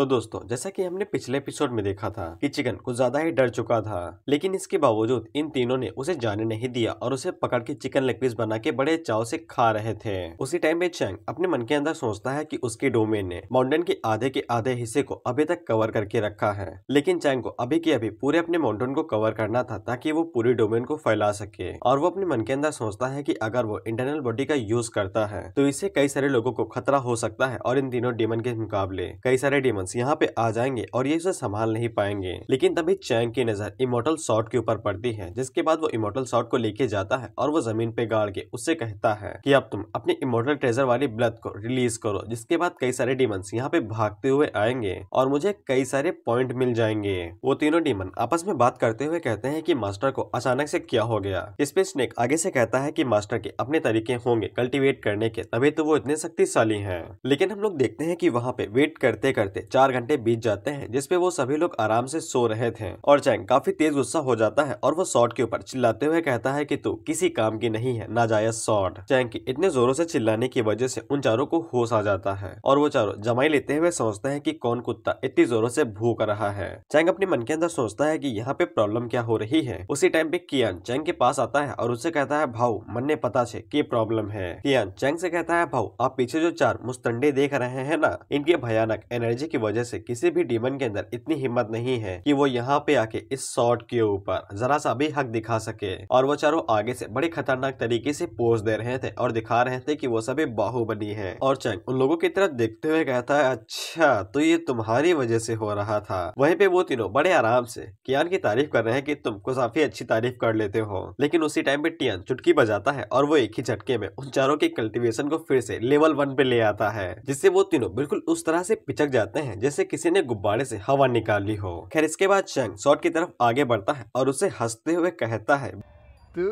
तो दोस्तों जैसा कि हमने पिछले एपिसोड में देखा था कि चिकन कुछ ज्यादा ही डर चुका था लेकिन इसके बावजूद इन तीनों ने उसे जाने नहीं दिया और उसे पकड़ के चिकन लेग पीस बना के बड़े चाव से खा रहे थे उसी टाइम में चैंग अपने मन के अंदर सोचता है की उसके डोमेन ने माउंटेन के आधे के आधे हिस्से को अभी तक कवर करके रखा है लेकिन चैंग को अभी के अभी पूरे अपने माउंटेन को कवर करना था ताकि वो पूरे डोमेन को फैला सके और वो अपने मन के अंदर सोचता है की अगर वो इंटरनल बॉडी का यूज करता है तो इससे कई सारे लोगों को खतरा हो सकता है और इन तीनों डेमन के मुकाबले कई सारे डेमन डेमन्स यहाँ पे आ जाएंगे और ये उसे संभाल नहीं पाएंगे लेकिन तभी चैंग की नजर इमोटल शॉर्ट के ऊपर पड़ती है जिसके बाद वो इमोटल शॉर्ट को लेके जाता है और वो जमीन पे गाड़ के उससे कहता है की अब तुम अपने इमोटल ट्रेजर वाली ब्लड को रिलीज करो जिसके बाद कई सारे डिमन यहाँ पे भागते हुए आएंगे और मुझे कई सारे पॉइंट मिल जाएंगे वो तीनों डिमन आपस में बात करते हुए कहते हैं की मास्टर को अचानक से क्या हो गया स्पेस स्नेक आगे से कहता है की मास्टर के अपने तरीके होंगे कल्टिवेट करने के तभी तो वो इतने शक्तिशाली है लेकिन हम लोग देखते हैं की वहाँ पे वेट करते करते चार घंटे बीत जाते हैं जिसपे वो सभी लोग आराम से सो रहे थे और चैंग काफी तेज गुस्सा हो जाता है और वो शॉर्ट के ऊपर चिल्लाते हुए कहता है की तू किसी काम की नहीं है नाजायज शॉर्ट चैंग की इतने जोरों से चिल्लाने की वजह से उन चारों को होश आ जाता है और वो चारों जमाई लेते हुए सोचते हैं की कौन कुत्ता इतनी जोरों से भूख रहा है चैंग अपने मन के अंदर सोचता है की यहाँ पे प्रॉब्लम क्या हो रही है उसी टाइम पे कियान चैंग के पास आता है और उससे कहता है भाव मन ने पता छे की प्रॉब्लम है कियान चैंग से कहता है भाऊ आप पीछे जो चार मुस्तंडे देख रहे हैं ना इनके भयानक एनर्जी की वजह से किसी भी डीमन के अंदर इतनी हिम्मत नहीं है कि वो यहाँ पे आके इस शॉट के ऊपर जरा सा भी हक दिखा सके और वो चारों आगे से बड़े खतरनाक तरीके से पोज दे रहे थे और दिखा रहे थे कि वो सभी बाहुबली है और चंग उन लोगों की तरफ देखते हुए कहता है अच्छा तो ये तुम्हारी वजह से हो रहा था वहीं पे वो तीनों बड़े आराम से कियान की तारीफ कर रहे हैं कि तुमको काफी अच्छी तारीफ कर लेते हो लेकिन उसी टाइम पे टियान चुटकी बजाता है और वो एक ही झटके में उन चारों के कल्टिवेशन को फिर से लेवल वन पे ले आता है जिससे वो तीनों बिल्कुल उस तरह से पिचक जाते हैं हैं जैसे किसी ने गुब्बारे से हवा निकाली हो खैर इसके बाद शंग शॉट की तरफ आगे बढ़ता है और उसे हंसते हुए कहता है तू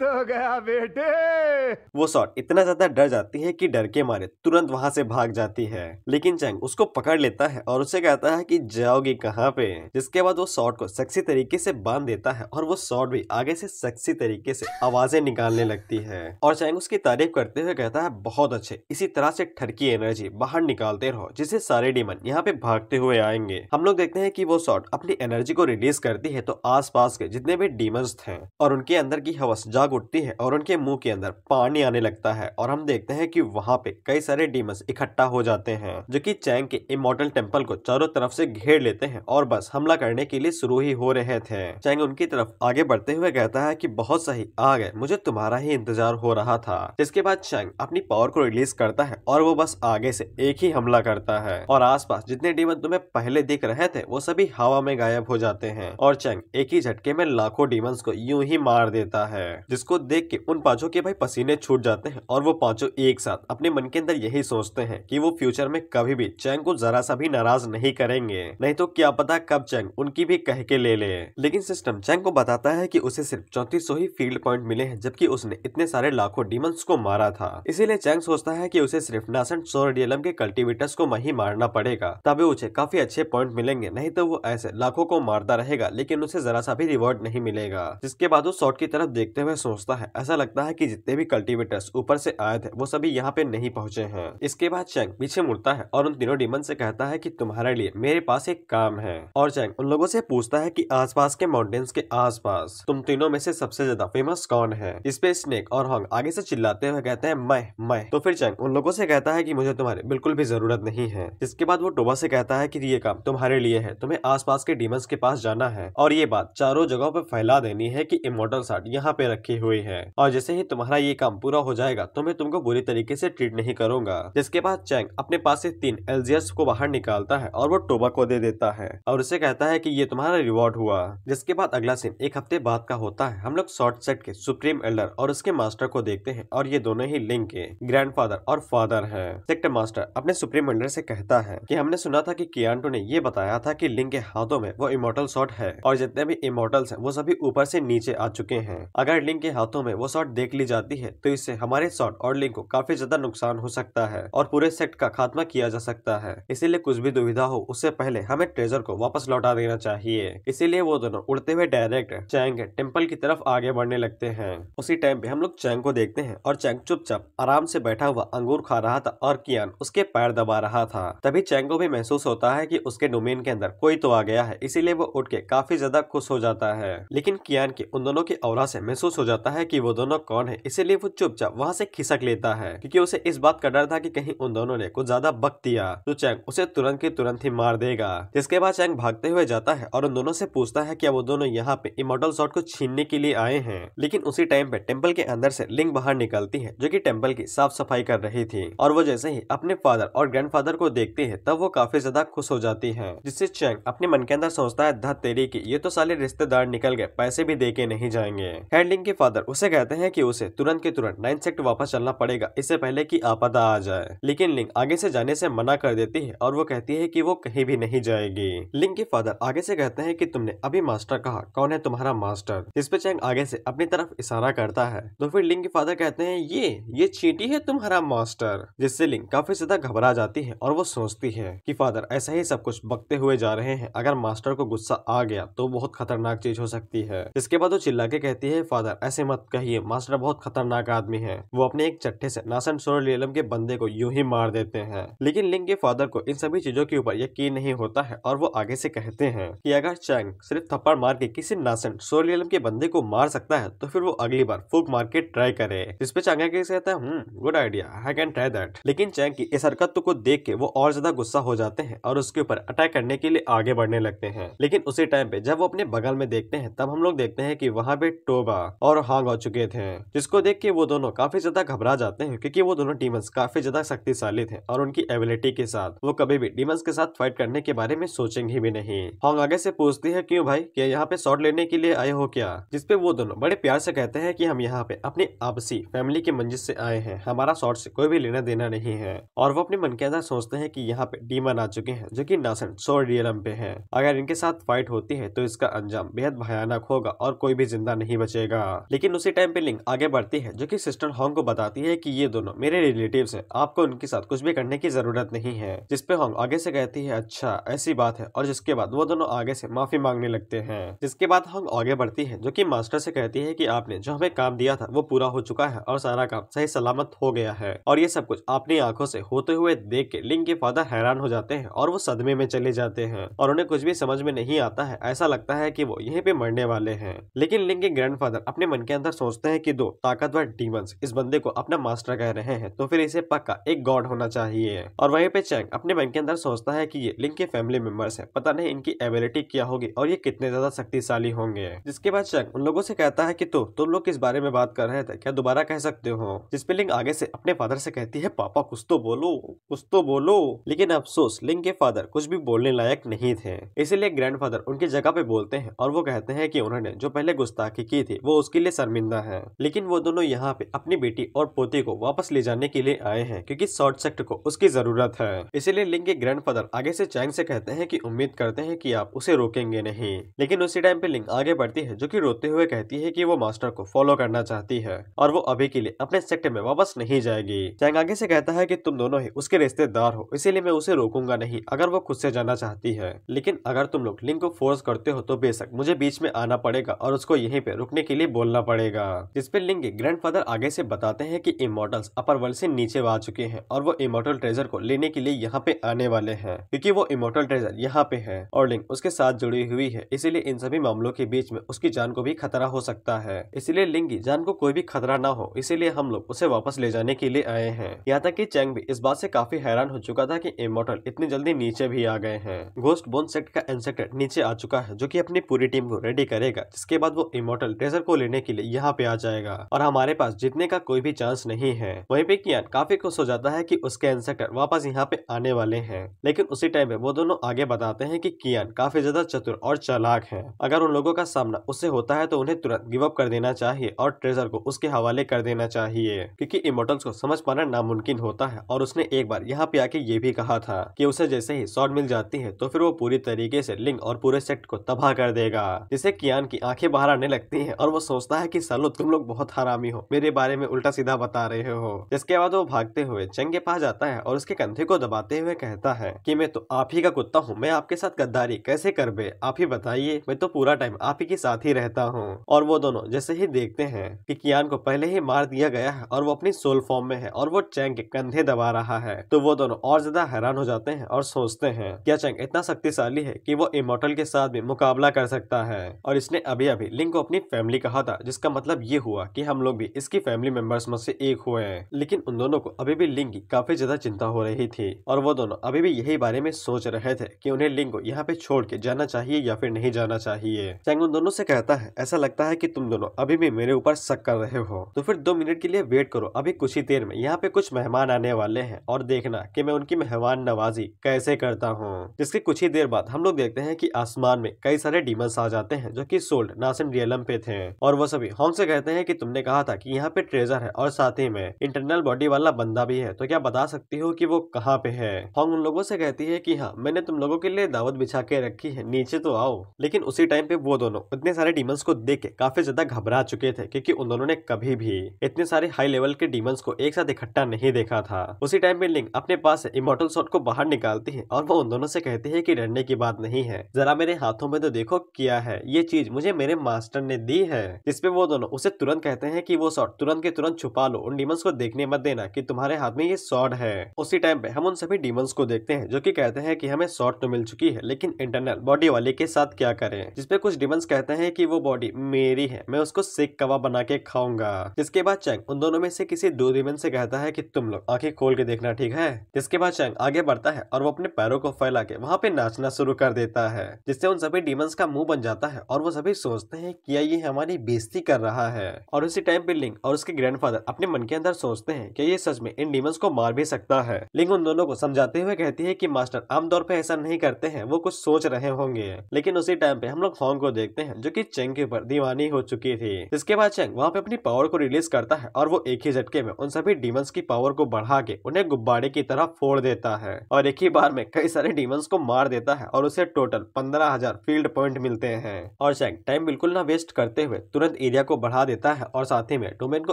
तो गया बेटे वो सॉट इतना ज्यादा डर जाती है कि डर के मारे तुरंत वहाँ से भाग जाती है लेकिन चैंग उसको पकड़ लेता है और उसे कहता है कि जाओगी कहाँ पे जिसके बाद वो सॉट को सेक्सी तरीके से बांध देता है और वो सॉट भी आगे से सेक्सी तरीके से आवाजें निकालने लगती है और चैंग उसकी तारीफ करते हुए कहता है बहुत अच्छे इसी तरह से ठरकी एनर्जी बाहर निकालते रहो जिसे सारे डीमन यहाँ पे भागते हुए आएंगे हम लोग देखते हैं की वो सॉट अपनी एनर्जी को रिलीज करती है तो आस के जितने भी डीमन थे और उनके अंदर की हवस जाग उठती है और उनके मुंह के अंदर पानी आने लगता है और हम देखते हैं कि वहाँ पे कई सारे डीमस इकट्ठा हो जाते हैं जो कि चैंग के इमोटल टेम्पल को चारों तरफ से घेर लेते हैं और बस हमला करने के लिए शुरू ही हो रहे थे चैंग उनकी तरफ आगे बढ़ते हुए कहता है की बहुत सही आ गए मुझे तुम्हारा ही इंतजार हो रहा था जिसके बाद चैंग अपनी पावर को रिलीज करता है और वो बस आगे से एक ही हमला करता है और आसपास जितने डीमन तुम्हें पहले दिख रहे थे वो सभी हवा में गायब हो जाते हैं और चैंग एक ही झटके में लाखों डीमंस को यूं ही मार देते देता है जिसको देख के उन पांचों के भाई पसीने छूट जाते हैं और वो पांचों एक साथ अपने मन के अंदर यही सोचते हैं कि वो फ्यूचर में कभी भी चैंग को जरा सा भी नाराज नहीं करेंगे नहीं तो क्या पता कब चैंग उनकी भी कह के ले ले लेकिन सिस्टम चैंग को बताता है की उसे सिर्फ चौंतीस ही फील्ड पॉइंट मिले हैं जबकि उसने इतने सारे लाखों डीमंस को मारा था इसीलिए चैंग सोचता है की उसे सिर्फ नासन सोर डीएलएम के कल्टिवेटर्स को वही मारना पड़ेगा तभी उसे काफी अच्छे पॉइंट मिलेंगे नहीं तो वो ऐसे लाखों को मारता रहेगा लेकिन उसे जरा सा भी रिवॉर्ड नहीं मिलेगा जिसके बाद वो शॉर्ट की तरफ तरफ देखते हुए सोचता है ऐसा लगता है कि जितने भी कल्टीवेटर्स ऊपर से आए थे वो सभी यहाँ पे नहीं पहुंचे हैं इसके बाद चैंग पीछे मुड़ता है और उन तीनों डिमन से कहता है कि तुम्हारे लिए मेरे पास एक काम है और चैंग उन लोगों से पूछता है कि आसपास के माउंटेन्स के आसपास तुम तीनों में से सबसे ज्यादा फेमस कौन है इस पे स्नेक और हॉन्ग आगे से चिल्लाते हुए कहते हैं मैं मैं तो फिर चैंग उन लोगों से कहता है की मुझे तुम्हारी बिल्कुल भी जरूरत नहीं है इसके बाद वो टोबा से कहता है की ये काम तुम्हारे लिए है तुम्हें आस के डीमंस के पास जाना है और ये बात चारों जगहों पर फैला देनी है की इमोटल साठ यहाँ पे रखी हुई है और जैसे ही तुम्हारा ये काम पूरा हो जाएगा तो मैं तुमको बुरी तरीके से ट्रीट नहीं करूंगा जिसके बाद चैंग अपने पास से तीन एल्जियस को बाहर निकालता है और वो टोबा को दे देता है और उसे कहता है की ये तुम्हारा रिवॉर्ड हुआ जिसके बाद अगला सीन एक हफ्ते बाद का होता है हम लोग शॉर्ट सेट के सुप्रीम एल्डर और उसके मास्टर को देखते हैं और ये दोनों ही लिंक के ग्रैंडफादर और फादर है सेक्टर मास्टर अपने सुप्रीम एल्डर से कहता है कि हमने सुना था कि कियांटो ने ये बताया था कि लिंग के हाथों में वो इमोटल शॉट है और जितने भी इमोटल्स हैं वो सभी ऊपर से नीचे आ चुके हैं है अगर लिंग के हाथों में वो शॉट देख ली जाती है तो इससे हमारे शॉट और लिंग को काफी ज्यादा नुकसान हो सकता है और पूरे सेट का खात्मा किया जा सकता है इसीलिए कुछ भी दुविधा हो उससे पहले हमें ट्रेजर को वापस लौटा देना चाहिए इसीलिए वो दोनों उड़ते हुए डायरेक्ट चैंग टेम्पल की तरफ आगे बढ़ने लगते हैं उसी टाइम पे हम लोग चैंग को देखते हैं और चैंग चुपचाप आराम से बैठा हुआ अंगूर खा रहा था और कियान उसके पैर दबा रहा था तभी चैंग को भी महसूस होता है की उसके डोमेन के अंदर कोई तो आ गया है इसीलिए वो उठ के काफी ज्यादा खुश हो जाता है लेकिन कियान के उन दोनों की औरा से महसूस हो जाता है कि वो दोनों कौन है इसीलिए वो चुपचाप वहाँ से खिसक लेता है क्योंकि उसे इस बात का डर था कि कहीं उन दोनों ने कुछ ज्यादा बक दिया तो चैंग उसे तुरंत की तुरंत ही मार देगा जिसके बाद चैंग भागते हुए जाता है और उन दोनों से पूछता है क्या वो दोनों यहाँ पे इमोटल शॉर्ट को छीनने के लिए आए हैं लेकिन उसी टाइम पे टेम्पल के अंदर से लिंग बाहर निकलती है जो की टेम्पल की साफ सफाई कर रही थी और वो जैसे ही अपने फादर और ग्रैंड को देखती है तब वो काफी ज्यादा खुश हो जाती है जिससे चैंग अपने मन के अंदर सोचता है धत तेरी की ये तो साले रिश्तेदार निकल गए पैसे भी दे के नहीं जाएंगे हैं हैंडलिंग के फादर उसे कहते हैं कि उसे तुरंत के तुरंत नाइन सेक्ट वापस चलना पड़ेगा इससे पहले कि आपदा आ जाए लेकिन लिंग आगे से जाने से मना कर देती है और वो कहती है कि वो कहीं भी नहीं जाएगी लिंग के फादर आगे से कहते हैं कि तुमने अभी मास्टर कहा कौन है तुम्हारा मास्टर इस पे चैंग आगे से अपनी तरफ इशारा करता है तो फिर लिंग के फादर कहते हैं ये ये चीटी है तुम्हारा मास्टर जिससे लिंग काफी ज्यादा घबरा जाती है और वो सोचती है की फादर ऐसा ही सब कुछ बकते हुए जा रहे हैं अगर मास्टर को गुस्सा आ गया तो बहुत खतरनाक चीज हो सकती है इसके बाद वो चिल्ला के कहती कहती है फादर ऐसे मत कहिए मास्टर बहुत खतरनाक आदमी है वो अपने एक चट्टे से नासन सोरलेलम के बंदे को यूं ही मार देते हैं लेकिन लिंग के फादर को इन सभी चीजों के ऊपर यकीन नहीं होता है और वो आगे से कहते हैं कि अगर चैंग सिर्फ थप्पड़ मार के किसी नासन सोरलेलम के बंदे को मार सकता है तो फिर वो अगली बार फूक मार के ट्राई करे जिसपे चांगा कहता है hmm, good idea I can try that लेकिन चैंग की इस हरकत को देख के वो और ज्यादा गुस्सा हो जाते हैं और उसके ऊपर अटैक करने के लिए आगे बढ़ने लगते हैं लेकिन उसी टाइम पे जब वो अपने बगल में देखते हैं तब हम लोग देखते हैं की वहाँ पे टोबा और हांग आ चुके थे जिसको देख के वो दोनों काफी ज्यादा घबरा जाते हैं क्योंकि वो दोनों डीमंस काफी ज्यादा शक्तिशाली थे और उनकी एबिलिटी के साथ वो कभी भी डीमंस के साथ फाइट करने के बारे में सोचेंगे भी नहीं हॉन्ग आगे से पूछती है क्यों भाई क्या यहाँ पे शॉर्ट लेने के लिए आए हो क्या जिसपे वो दोनों बड़े प्यार से कहते हैं कि हम यहाँ पे अपनी आपसी फैमिली के मंजिल से आए हैं हमारा शॉर्ट से कोई भी लेना देना नहीं है और वो अपने मन के अंदर सोचते हैं कि यहाँ पे डीमन आ चुके हैं जो कि नासन सो डीएलएम पे है अगर इनके साथ फाइट होती है तो इसका अंजाम बेहद भयानक होगा और कोई भी जिंदा नहीं बचेगा लेकिन उसी टाइम पे लिंग आगे बढ़ती है जो कि सिस्टर हॉन्ग को बताती है कि ये दोनों मेरे रिलेटिव है आपको उनके साथ कुछ भी करने की जरूरत नहीं है जिसपे हॉन्ग आगे से कहती है अच्छा ऐसी बात है और जिसके बाद वो दोनों आगे से माफी मांगने लगते हैं जिसके बाद हॉन्ग आगे बढ़ती है जो की मास्टर से कहती है की आपने जो हमें काम दिया था वो पूरा हो चुका है और सारा काम सही सलामत हो गया है और ये सब कुछ अपनी आंखों से होते हुए देख के लिंग के फादर हैरान हो जाते हैं और वो सदमे में चले जाते हैं और उन्हें कुछ भी समझ में नहीं आता है ऐसा लगता है की वो यही पे मरने वाले है लेकिन लिंग के ग्रैंड ग्रैंडफादर अपने मन के अंदर सोचते हैं कि दो ताकतवर डीमंस इस बंदे को अपना मास्टर कह रहे हैं तो फिर इसे पक्का एक गॉड होना चाहिए और वहीं पे चैंग अपने मन के अंदर सोचता है कि ये लिंक के फैमिली मेंबर्स हैं पता नहीं इनकी एबिलिटी क्या होगी और ये कितने ज्यादा शक्तिशाली होंगे जिसके बाद चैंग उन लोगों से कहता है की तो तुम लोग किस बारे में बात कर रहे थे क्या दोबारा कह सकते हो जिसपे लिंक आगे से अपने फादर से कहती है पापा कुछ तो बोलो कुछ तो बोलो लेकिन अफसोस लिंक के फादर कुछ भी बोलने लायक नहीं थे इसीलिए ग्रैंड उनकी जगह पे बोलते हैं और वो कहते हैं कि उन्होंने जो पहले गुस्ताखी की गई थी वो उसके लिए शर्मिंदा है लेकिन वो दोनों यहाँ पे अपनी बेटी और पोते को वापस ले जाने के लिए आए हैं क्योंकि शॉर्ट सेक्ट को उसकी जरूरत है इसीलिए लिंग के ग्रैंडफादर आगे से चैंग से कहते हैं कि उम्मीद करते हैं कि आप उसे रोकेंगे नहीं लेकिन उसी टाइम पे लिंग आगे बढ़ती है जो कि रोते हुए कहती है कि वो मास्टर को फॉलो करना चाहती है और वो अभी के लिए अपने सेक्ट में वापस नहीं जाएगी चैंग आगे से कहता है की तुम दोनों ही उसके रिश्तेदार हो इसीलिए मैं उसे रोकूंगा नहीं अगर वो खुद से जाना चाहती है लेकिन अगर तुम लोग लिंग को फोर्स करते हो तो बेशक मुझे बीच में आना पड़ेगा और उसको यहीं पे रुक रोकने के लिए बोलना पड़ेगा जिसपे लिंग ग्रैंड आगे से बताते हैं कि इमोटल्स अपर वर्ल्ड से नीचे आ चुके हैं और वो इमोटल ट्रेजर को लेने के लिए यहाँ पे आने वाले हैं क्योंकि वो इमोटल ट्रेजर यहाँ पे है और लिंग उसके साथ जुड़ी हुई है इसीलिए इन सभी मामलों के बीच में उसकी जान को भी खतरा हो सकता है इसीलिए लिंग की जान को कोई भी खतरा ना हो इसीलिए हम लोग उसे वापस ले जाने के लिए आए हैं यहाँ तक की चैंग भी इस बात से काफी हैरान हो चुका था की इमोटल इतनी जल्दी नीचे भी आ गए हैं घोस्ट बोन सेक्ट का इंसेक्टर नीचे आ चुका है जो की अपनी पूरी टीम को रेडी करेगा जिसके बाद वो इमोटल ट्रेजर को लेने के लिए यहाँ पे आ जाएगा और हमारे पास जीतने का कोई भी चांस नहीं है वहीं पे कियान काफी खुश हो जाता है कि उसके इंस्ट्रक्टर वापस यहाँ पे आने वाले हैं लेकिन उसी टाइम पे वो दोनों आगे बताते हैं कि कियान काफी ज्यादा चतुर और चालाक है अगर उन लोगों का सामना उससे होता है तो उन्हें तुरंत गिव अप कर देना चाहिए और ट्रेजर को उसके हवाले कर देना चाहिए क्योंकि इमोटल्स को समझ पाना नामुमकिन होता है और उसने एक बार यहाँ पे आके ये भी कहा था कि उसे जैसे ही शॉर्ट मिल जाती है तो फिर वो पूरी तरीके से लिंग और पूरे सेक्ट को तबाह कर देगा जिसे कियान की आंखें बाहर आने लगती है हैं और वो सोचता है कि सालो तुम लोग बहुत हरामी हो मेरे बारे में उल्टा सीधा बता रहे हो इसके बाद वो भागते हुए चंग के पास जाता है और उसके कंधे को दबाते हुए कहता है की मैं तो आप ही का कुत्ता हूँ मैं आपके साथ गद्दारी कैसे कर बे आप ही बताइए मैं तो पूरा टाइम आप ही के साथ ही रहता हूँ और वो दोनों जैसे ही देखते हैं कि कियान को पहले ही मार दिया गया है और वो अपनी सोल फॉर्म में है और वो चैंग के कंधे दबा रहा है तो वो दोनों और ज्यादा हैरान हो जाते हैं और सोचते हैं क्या चैंग इतना शक्तिशाली है कि वो इमोटल के साथ भी मुकाबला कर सकता है और इसने अभी अभी लिंग को अपनी फैमिली कहा था जिसका मतलब ये हुआ कि हम लोग भी इसकी फैमिली मेंबर्स में से एक हुए हैं लेकिन उन दोनों को अभी भी लिंग की काफी ज्यादा चिंता हो रही थी और वो दोनों अभी भी यही बारे में सोच रहे थे कि उन्हें लिंग को यहाँ पे छोड़ के जाना चाहिए या फिर नहीं जाना चाहिए चैंग उन दोनों से कहता है ऐसा लगता है की तुम दोनों अभी भी मेरे ऊपर शक कर रहे हो तो फिर दो मिनट के लिए वेट करो अभी कुछ ही देर में यहाँ पे कुछ मेहमान आने वाले है और देखना की मैं उनकी मेहमान नवाजी कैसे करता हूँ जिसके कुछ ही देर बाद हम लोग देखते हैं की आसमान में कई सारे डीमंस आ जाते हैं जो की सोल्ड नासिम रियलम पे थे और वो सभी होम से कहते हैं कि तुमने कहा था कि यहाँ पे ट्रेजर है और साथ ही में इंटरनल बॉडी वाला बंदा भी है तो क्या बता सकती हो कि वो कहाँ पे है होंग उन लोगों से कहती है कि हाँ मैंने तुम लोगों के लिए दावत बिछा के रखी है नीचे तो आओ लेकिन उसी टाइम पे वो दोनों इतने सारे डीमंस को देख के काफी ज्यादा घबरा चुके थे क्योंकि उन दोनों ने कभी भी इतने सारे हाई लेवल के डीमंस को एक साथ इकट्ठा नहीं देखा था उसी टाइम पे लिंक अपने पास इमोटल शॉट को बाहर निकालती है और वो उन दोनों से कहती है की डरने की बात नहीं है जरा मेरे हाथों में तो देखो क्या है ये चीज मुझे मेरे मास्टर ने दी दी है जिसपे वो दोनों उसे तुरंत कहते हैं कि वो सॉर्ड तुरंत के तुरंत छुपा लो उन डीमंस को देखने मत देना कि तुम्हारे हाथ में ये सॉर्ड है उसी टाइम पे हम उन सभी डीमंस को देखते हैं जो कि कहते हैं कि हमें सॉर्ड तो मिल चुकी है लेकिन इंटरनल बॉडी वाले के साथ क्या करें जिसपे कुछ डीमंस कहते हैं की वो बॉडी मेरी है मैं उसको सिक कवा बना के खाऊंगा जिसके बाद चैंग उन दोनों में से किसी दो डीमन से कहता है की तुम लोग आंखें खोल के देखना ठीक है जिसके बाद चैंग आगे बढ़ता है और वो अपने पैरों को फैला के वहाँ पे नाचना शुरू कर देता है जिससे उन सभी डीमंस का मुंह बन जाता है और वो सभी सोचते हैं कि ये हमारी बेजती कर रहा है और उसी टाइम पे लिंग और उसके ग्रैंडफादर अपने मन के अंदर सोचते हैं कि ये सच में इन डीमंस को मार भी सकता है लिंग उन दोनों को समझाते हुए कहती है कि मास्टर आमतौर पर ऐसा नहीं करते हैं वो कुछ सोच रहे होंगे लेकिन उसी टाइम पे हम लोग हॉन्ग को देखते हैं जो की चेंग के ऊपर दीवानी हो चुकी थी इसके बाद चेंग वहाँ पे अपनी पावर को रिलीज करता है और वो एक ही झटके में उन सभी डीमंस की पावर को बढ़ा के उन्हें गुब्बारे की तरह फोड़ देता है और एक ही बार में कई सारे डीमंस को मार देता है और उसे टोटल पंद्रह हजार फील्ड पॉइंट मिलते हैं और चेंग टाइम बिल्कुल ना वेस्ट करते करते हुए तुरंत एरिया को बढ़ा देता है और साथ ही में डोमेन को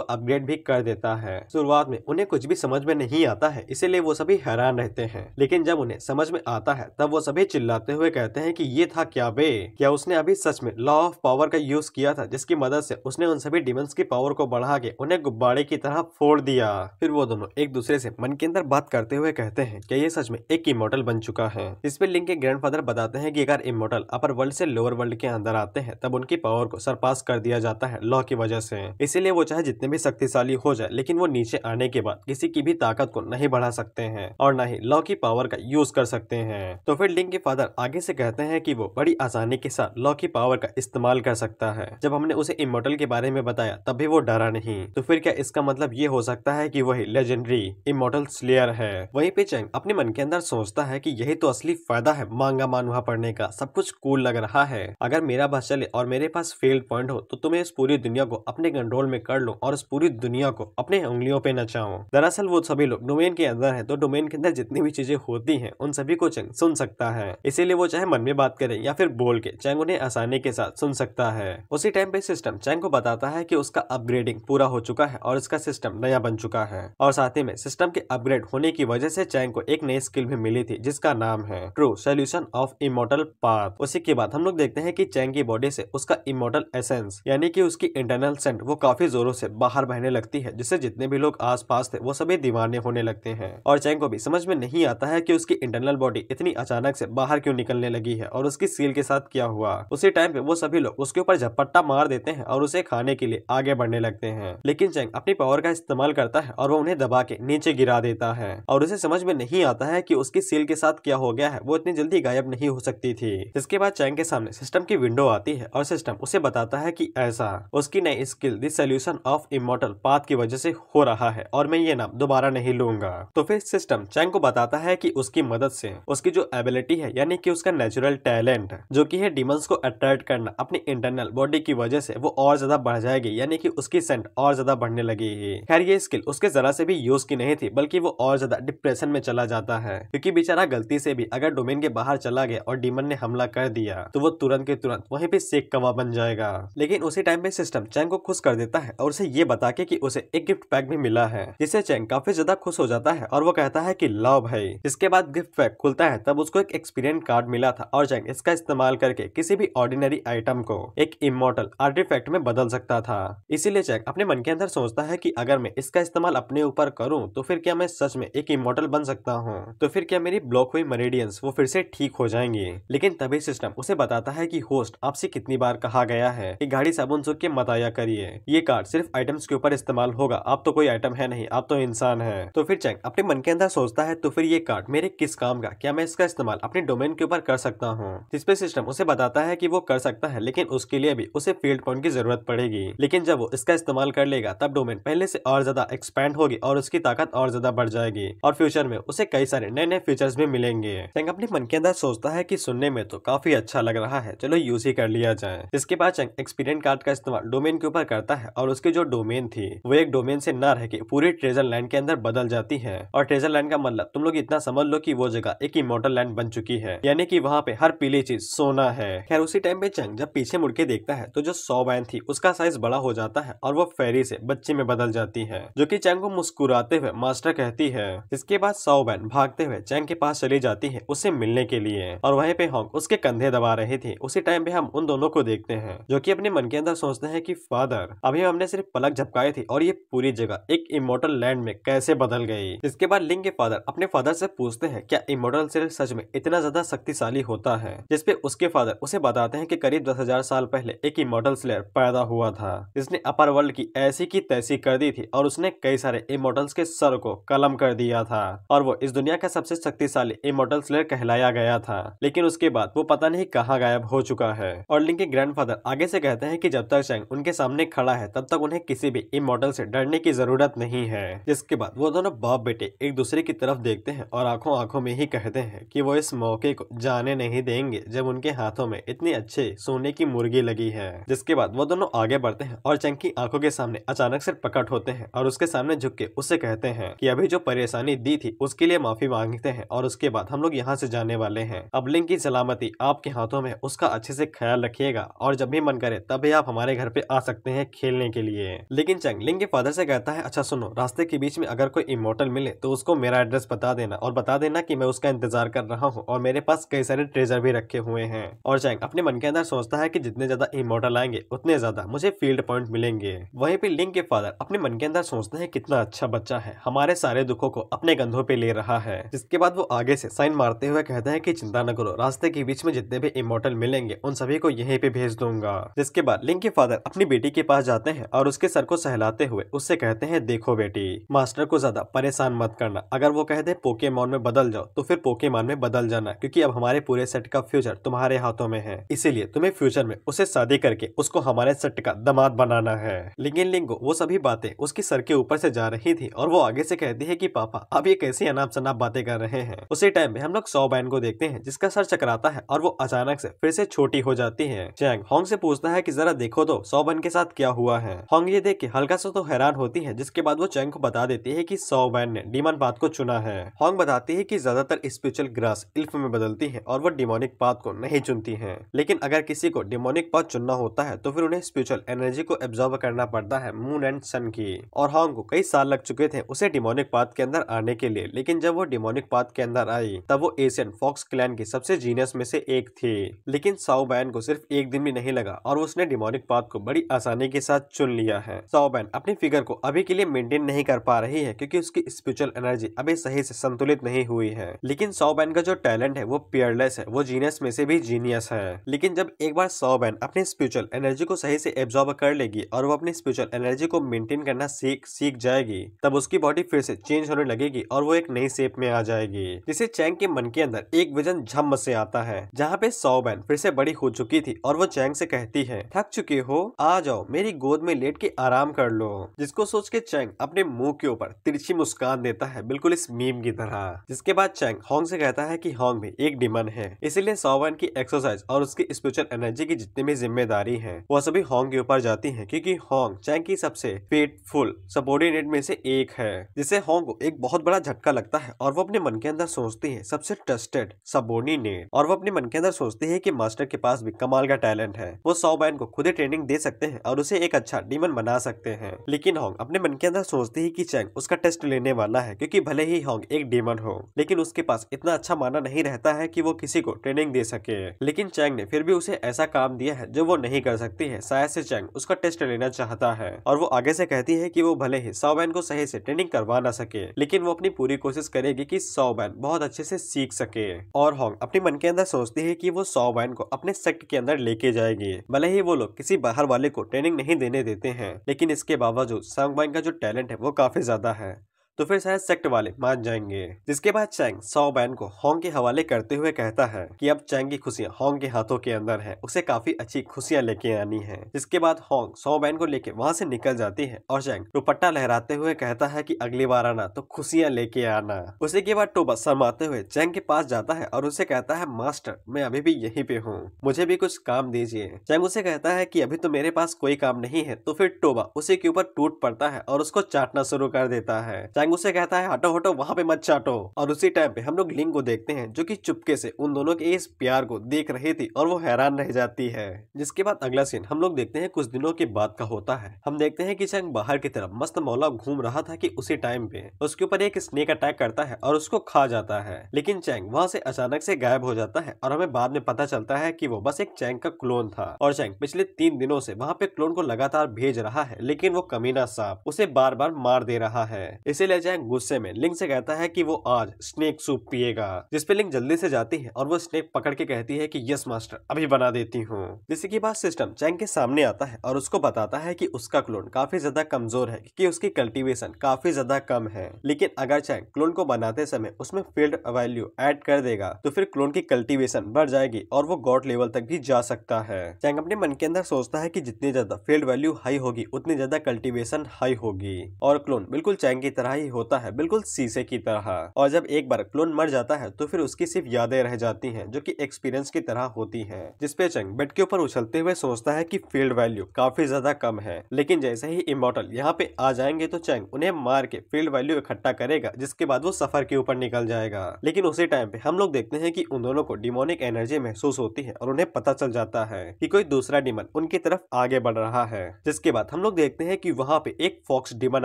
अपग्रेड भी कर देता है शुरुआत में उन्हें कुछ भी समझ में नहीं आता है इसीलिए वो सभी हैरान रहते हैं लेकिन जब उन्हें समझ में आता है तब वो सभी चिल्लाते हुए कहते हैं की ये था क्या बे क्या उसने अभी सच में लॉ ऑफ पावर का यूज किया था जिसकी मदद से उसने उन सभी डिमेंस की पावर को बढ़ा के उन्हें गुब्बारे की तरह फोड़ दिया फिर वो दोनों एक दूसरे से मन के अंदर बात करते हुए कहते हैं क्या ये सच में एक इमोटल बन चुका है इस पर लिंक के ग्रैंडफादर बताते हैं कि अगर इमोटल अपर वर्ल्ड से लोअर वर्ल्ड के अंदर आते हैं तब उनकी पावर को सरपा पास कर दिया जाता है लॉ की वजह से इसीलिए वो चाहे जितने भी शक्तिशाली हो जाए लेकिन वो नीचे आने के बाद किसी की भी ताकत को नहीं बढ़ा सकते हैं और न ही लॉ की पावर का यूज कर सकते हैं तो फिर लिंग के फादर आगे से कहते हैं कि वो बड़ी आसानी के साथ लॉ की पावर का इस्तेमाल कर सकता है जब हमने उसे इमोटल के बारे में बताया तब भी वो डरा नहीं तो फिर क्या इसका मतलब ये हो सकता है की वही लेजेंडरी इमोटल स्लेयर है वही पे चैंग अपने मन के अंदर सोचता है की यही तो असली फायदा है मांगा मानुहा पढ़ने का सब कुछ कूल लग रहा है अगर मेरा बस चले और मेरे पास फील्ड पॉइंट कमांड हो तो तुम्हें इस पूरी दुनिया को अपने कंट्रोल में कर लो और इस पूरी दुनिया को अपने उंगलियों पे नचाओ दरअसल वो सभी लोग डोमेन के अंदर है तो डोमेन के अंदर जितनी भी चीजें होती है उन सभी को चंग सुन सकता है इसीलिए वो चाहे मन में बात करे या फिर बोल के चैंग उन्हें आसानी के साथ सुन सकता है उसी टाइम पे सिस्टम चैंग को बताता है की उसका अपग्रेडिंग पूरा हो चुका है और इसका सिस्टम नया बन चुका है और साथ ही में सिस्टम के अपग्रेड होने की वजह से चैंग को एक नई स्किल भी मिली थी जिसका नाम है true solution of immortal path उसी के बाद हम लोग देखते हैं की चैंग की बॉडी से उसका इमोटल एस सेंस यानी कि उसकी इंटरनल सेंट वो काफी जोरों से बाहर बहने लगती है जिससे जितने भी लोग आसपास थे वो सभी दीवाने होने लगते हैं और चैंग को भी समझ में नहीं आता है कि उसकी इंटरनल बॉडी इतनी अचानक से बाहर क्यों निकलने लगी है और उसकी सील के साथ क्या हुआ उसी टाइम पे वो सभी लोग उसके ऊपर झपट्टा मार देते हैं और उसे खाने के लिए आगे बढ़ने लगते हैं लेकिन चैंग अपनी पावर का इस्तेमाल करता है और वो उन्हें दबा के नीचे गिरा देता है और उसे समझ में नहीं आता है की उसकी सील के साथ क्या हो गया है वो इतनी जल्दी गायब नहीं हो सकती थी इसके बाद चैंग के सामने सिस्टम की विंडो आती है और सिस्टम उसे बताता है है कि ऐसा उसकी नई skill the solution of immortal path की वजह से हो रहा है और मैं ये नाम दोबारा नहीं लूंगा तो फिर सिस्टम चैंग को बताता है कि उसकी मदद से उसकी जो एबिलिटी है यानी कि उसका नेचुरल टैलेंट जो कि है डीमंस को अट्रैक्ट करना अपनी इंटरनल बॉडी की वजह से वो और ज्यादा बढ़ जाएगी यानी कि उसकी सेंट और ज्यादा बढ़ने लगेगी खैर ये स्किल उसके जरा से भी यूज की नहीं थी बल्कि वो और ज्यादा डिप्रेशन में चला जाता है क्योंकि बेचारा गलती से भी अगर डोमेन के बाहर चला गया और डीमन ने हमला कर दिया तो वो तुरंत के तुरंत वहीं पे सेक कवा बन जाएगा था हाँ। लेकिन उसी टाइम में सिस्टम चैंग को खुश कर देता है और उसे ये बता के कि उसे एक गिफ्ट पैक भी मिला है जिसे चैंग काफी ज्यादा खुश हो जाता है और वो कहता है की लाओ भाई इसके बाद गिफ्ट पैक खुलता है तब उसको एक एक्सपीरियंस कार्ड मिला था और चैंग इसका इस्तेमाल करके किसी भी ऑर्डिनरी आइटम को एक इमोटल आर्टिफेक्ट में बदल सकता था इसीलिए चैंग अपने मन के अंदर सोचता है की अगर मैं इसका इस्तेमाल अपने ऊपर करूँ तो फिर क्या मैं सच में एक इमोटल बन सकता हूँ तो फिर क्या मेरी ब्लॉक हुई मेरेडियंस वो फिर से ठीक हो जाएंगी लेकिन तभी सिस्टम उसे बताता है कि होस्ट आपसे कितनी बार कहा गया है है कि गाड़ी साबुन सूख के मत आया करिए ये कार्ड सिर्फ आइटम्स के ऊपर इस्तेमाल होगा आप तो कोई आइटम है नहीं आप तो इंसान है तो फिर चैंग अपने मन के अंदर सोचता है तो फिर ये कार्ड मेरे किस काम का क्या मैं इसका इस्तेमाल अपने डोमेन के ऊपर कर सकता हूँ डिस्प्ले सिस्टम उसे बताता है की वो कर सकता है लेकिन उसके लिए भी उसे फील्ड पॉइंट की जरूरत पड़ेगी लेकिन जब वो इसका इस्तेमाल कर लेगा तब डोमेन पहले से और ज्यादा एक्सपैंड होगी और उसकी ताकत और ज्यादा बढ़ जाएगी और फ्यूचर में उसे कई सारे नए नए फीचर्स भी मिलेंगे चैंग अपने मन के अंदर सोचता है कि सुनने में तो काफी अच्छा लग रहा है चलो यूज ही कर लिया जाए इसके बाद चंग एक्सपीरियंट कार्ड का इस्तेमाल डोमेन के ऊपर करता है और उसकी जो डोमेन थी वो एक डोमेन से न रह के पूरे ट्रेजर लैंड के अंदर बदल जाती है और ट्रेजर लैंड का मतलब तुम लोग इतना समझ लो की वो जगह एक इमोटल लैंड बन चुकी है यानी की वहाँ पे हर पीली चीज सोना है खैर उसी टाइम पे चंग जब पीछे के देखता है तो जो सौ बैन थी उसका साइज बड़ा हो जाता है और वो फेरी से बच्चे में बदल जाती है जो की चैंग को मुस्कुराते हुए मास्टर कहती है इसके बाद सौ बैन भागते हुए चैंग के पास चली जाती है उसे मिलने के लिए और वहीं पे हॉन्ग उसके कंधे दबा रहे थे उसी टाइम पे हम उन दोनों को देखते हैं जो कि बच्चे अपने मन के अंदर सोचते हैं कि फादर अभी हमने सिर्फ पलक झपकाए थे और ये पूरी जगह एक इमोटल लैंड में कैसे बदल गई इसके बाद लिंग के फादर अपने फादर से पूछते हैं क्या इमोटल सिर्फ सच में इतना ज्यादा शक्तिशाली होता है जिसपे उसके फादर उसे बताते हैं की करीब दस हजार साल पहले एक इमोटल स्लेयर पैदा हुआ था इसने अपर वर्ल्ड की ऐसी की तैसी कर दी थी और उसने कई सारे इमोटल्स के सर को कलम कर दिया था और वो इस दुनिया का सबसे शक्तिशाली इमोटल स्लेयर कहलाया गया था लेकिन उसके बाद वो पता नहीं कहाँ गायब हो चुका है और लिंग के ग्रैंडफादर आगे से कहते हैं कि जब तक शेंग उनके सामने खड़ा है तब तक उन्हें किसी भी इमोटल से डरने की जरूरत नहीं है जिसके बाद वो दोनों बाप बेटे एक दूसरे की तरफ देखते हैं और आंखों आंखों में ही कहते हैं कि वो इस मौके को जाने नहीं देंगे जब उनके हाथों में इतनी अच्छे सोने की मुर्गी लगी है जिसके बाद वो दोनों आगे बढ़ते हैं और चंग की आंखों के सामने अचानक से प्रकट होते हैं और उसके सामने झुक के उसे कहते हैं कि अभी जो परेशानी दी थी उसके लिए माफी मांगते हैं और उसके बाद हम लोग यहाँ से जाने वाले हैं अब लिंग की सलामती आपके हाथों में उसका अच्छे से ख्याल रखिएगा और जब भी मन करे करें तभी आप हमारे घर पे आ सकते हैं खेलने के लिए लेकिन चंग लिंग के फादर से कहता है अच्छा सुनो रास्ते के बीच में अगर कोई इमोटल मिले तो उसको मेरा एड्रेस बता देना और बता देना की मैं उसका इंतजार कर रहा हूँ और मेरे पास कई सारे ट्रेजर भी रखे हुए हैं और चंग अपने मन के अंदर सोचता है की जितने ज्यादा इमोटल आएंगे उतने ज्यादा मुझे फील्ड पॉइंट मिलेंगे वही पे लिंग के फादर अपने मन के अंदर सोचते हैं कितना अच्छा बच्चा है हमारे सारे दुखों को अपने कंधों पे ले रहा है जिसके बाद वो आगे से साइन मारते हुए कहते हैं कि चिंता न करो रास्ते के बीच में जितने भी इमोटल मिलेंगे उन सभी को यहीं पे भेज दूंगा जिसके बाद लिंग के फादर अपनी बेटी के पास जाते हैं और उसके सर को सहलाते हुए उससे कहते हैं देखो बेटी मास्टर को ज्यादा परेशान मत करना अगर वो हैं पोके मॉन में बदल जाओ तो फिर पोके मॉन में बदल जाना क्योंकि अब हमारे पूरे सेट का फ्यूचर तुम्हारे हाथों में है इसीलिए तुम्हें फ्यूचर में उसे शादी करके उसको हमारे सेट का दमाद बनाना है लेकिन लिंगो वो सभी बातें उसके सर के ऊपर से जा रही थी और वो आगे से कहती है की पापा अब ये कैसी अनाप शनाप बातें कर रहे हैं उसी टाइम में हम लोग सौ बैन को देखते हैं जिसका सर चकराता है और वो अचानक से फिर से छोटी हो जाती है चैंग होंग से पूछता बोलता है कि जरा देखो तो सौबन के साथ क्या हुआ है होंग ये देख के हल्का सा तो हैरान होती है जिसके बाद वो चैंग को बता देती है कि सौबन ने डिमन पाथ को चुना है होंग बताती है कि ज्यादातर स्पिरिचुअल ग्रास इल्फ में बदलती है और वो डिमोनिक पाथ को नहीं चुनती है लेकिन अगर किसी को डिमोनिक पाथ चुनना होता है तो फिर उन्हें स्पिरिचुअल एनर्जी को एब्जॉर्व करना पड़ता है मून एंड सन की और हॉन्ग को कई साल लग चुके थे उसे डिमोनिक पाथ के अंदर आने के लिए लेकिन जब वो डिमोनिक पाथ के अंदर आई तब वो एशियन फॉक्स क्लैन की सबसे जीनियस में से एक थी लेकिन साउ बैन को सिर्फ एक दिन भी नहीं लगा और उसने डिमोनिक पाथ को बड़ी आसानी के साथ चुन लिया है सोबेन अपनी फिगर को अभी के लिए मेंटेन नहीं कर पा रही है क्योंकि उसकी स्पिरिचुअल एनर्जी अभी सही से संतुलित नहीं हुई है लेकिन सोबेन का जो टैलेंट है वो पियरलेस है वो जीनियस में से भी जीनियस है लेकिन जब एक बार सोबेन अपनी स्पिरिचुअल एनर्जी को सही से एब्जॉर्ब कर लेगी और वो अपनी स्पिरिचुअल एनर्जी को मेंटेन करना सीख सीख जाएगी तब उसकी बॉडी फिर से चेंज होने लगेगी और वो एक नई शेप में आ जाएगी जिसे चैंग के मन के अंदर एक विजन झम से आता है जहाँ पे सोबेन फिर से बड़ी हो चुकी थी और वो चैंग से कहती कहती है थक चुके हो आ जाओ मेरी गोद में लेट के आराम कर लो जिसको सोच के चैंग अपने मुंह के ऊपर तिरछी मुस्कान देता है बिल्कुल इस मीम की तरह जिसके बाद चैंग होंग से कहता है कि होंग भी एक डिमन है इसीलिए सोवन की एक्सरसाइज और उसकी स्पिरिचुअल एनर्जी की जितनी भी जिम्मेदारी है वह सभी होंग के ऊपर जाती है क्यूँकी होंग चैंग की सबसे फेटफुल सबोर्डिनेट में से एक है जिसे होंग को एक बहुत बड़ा झटका लगता है और वो अपने मन के अंदर सोचती है सबसे ट्रस्टेड सबोर्डिनेट और वो अपने मन के अंदर सोचती है की मास्टर के पास भी कमाल का टैलेंट है वो सौबैन को खुद ट्रेनिंग दे सकते हैं और उसे एक अच्छा डीमन बना सकते हैं लेकिन होंग अपने मन के अंदर सोचते ही कि चैंग उसका टेस्ट लेने वाला है क्योंकि भले ही होंग एक डीमन हो लेकिन उसके पास इतना अच्छा माना नहीं रहता है कि वो किसी को ट्रेनिंग दे सके लेकिन चैंग ने फिर भी उसे ऐसा काम दिया है जो वो नहीं कर सकती है शायद से चैंग उसका टेस्ट लेना चाहता है और वो आगे से कहती है कि वो भले ही सौबैन को सही से ट्रेनिंग करवा ना सके लेकिन वो अपनी पूरी कोशिश करेगी कि सौबैन बहुत अच्छे से सीख सके और होंग अपने मन के अंदर सोचती है कि वो सौबैन को अपने सेक्ट के अंदर लेके जाएगी भले ही वो लोग किसी बाहर वाले को ट्रेनिंग नहीं देने देते हैं लेकिन इसके बावजूद सांगबाइन का जो टैलेंट है वो काफी ज्यादा है तो फिर शायद सेक्ट वाले मान जाएंगे जिसके बाद चैंग सौ बैन को होंग के हवाले करते हुए कहता है कि अब चैंग की खुशियां होंग के हाथों के अंदर है उसे काफी अच्छी खुशियां लेके आनी है जिसके बाद होंग सौ बैन को लेके वहाँ से निकल जाती है और चैंग दुपट्टा लहराते हुए कहता है की अगली बार आना तो खुशियाँ लेके आना उसी के बाद टोबा शरमाते हुए चैंग के पास जाता है और उसे कहता है मास्टर मैं अभी भी यही पे हूँ मुझे भी कुछ काम दीजिए चैंग उसे कहता है की अभी तो मेरे पास कोई काम नहीं है तो फिर टोबा उसी के ऊपर टूट पड़ता है और उसको चाटना शुरू कर देता है चैंग टैंग उसे कहता है हटो हटो वहां पे मत चाटो और उसी टाइम पे हम लोग लिंग को देखते हैं जो कि चुपके से उन दोनों के इस प्यार को देख रही थी और वो हैरान रह जाती है जिसके बाद अगला सीन हम लोग देखते हैं कुछ दिनों के बाद का होता है हम देखते हैं कि चंग बाहर की तरफ मस्त मौला घूम रहा था कि उसी टाइम पे उसके ऊपर एक स्नेक अटैक करता है और उसको खा जाता है लेकिन चैंग वहाँ से अचानक से गायब हो जाता है और हमें बाद में पता चलता है की वो बस एक चैंग का क्लोन था और चैंग पिछले तीन दिनों से वहाँ पे क्लोन को लगातार भेज रहा है लेकिन वो कमीना सांप उसे बार बार मार दे रहा है इसीलिए ले जाए गुस्से में लिंक से कहता है कि वो आज स्नेक सूप पिएगा जिसपे लिंक जल्दी से जाती है और वो स्नेक पकड़ के कहती है कि यस मास्टर अभी बना देती हूँ जिससे की बाद सिस्टम चैंग के सामने आता है और उसको बताता है की उसका क्लोन काफी ज्यादा कमजोर है की उसकी कल्टिवेशन काफी ज्यादा कम है लेकिन अगर चैंग क्लोन को बनाते समय उसमें फील्ड वैल्यू एड कर देगा तो फिर क्लोन की कल्टिवेशन बढ़ जाएगी और वो गॉड लेवल तक भी जा सकता है चैंग अपने मन के अंदर सोचता है कि जितनी ज्यादा फील्ड वैल्यू हाई होगी उतनी ज्यादा कल्टिवेशन हाई होगी और क्लोन बिल्कुल चैंग की तरह ही होता है बिल्कुल शीशे की तरह और जब एक बार क्लोन मर जाता है तो फिर उसकी सिर्फ यादें रह जाती हैं जो कि एक्सपीरियंस की तरह होती है जिसपे चंग बेड के ऊपर उछलते हुए सोचता है कि फील्ड वैल्यू काफी ज्यादा कम है लेकिन जैसे ही इमोटल यहाँ पे आ जाएंगे तो चंग उन्हें मार के फील्ड वैल्यू इकट्ठा करेगा जिसके बाद वो सफर के ऊपर निकल जाएगा लेकिन उसी टाइम पे हम लोग देखते हैं कि उन दोनों को डिमोनिक एनर्जी महसूस होती है और उन्हें पता चल जाता है कि कोई दूसरा डिमन उनकी तरफ आगे बढ़ रहा है जिसके बाद हम लोग देखते हैं कि वहाँ पे एक फॉक्स डिमन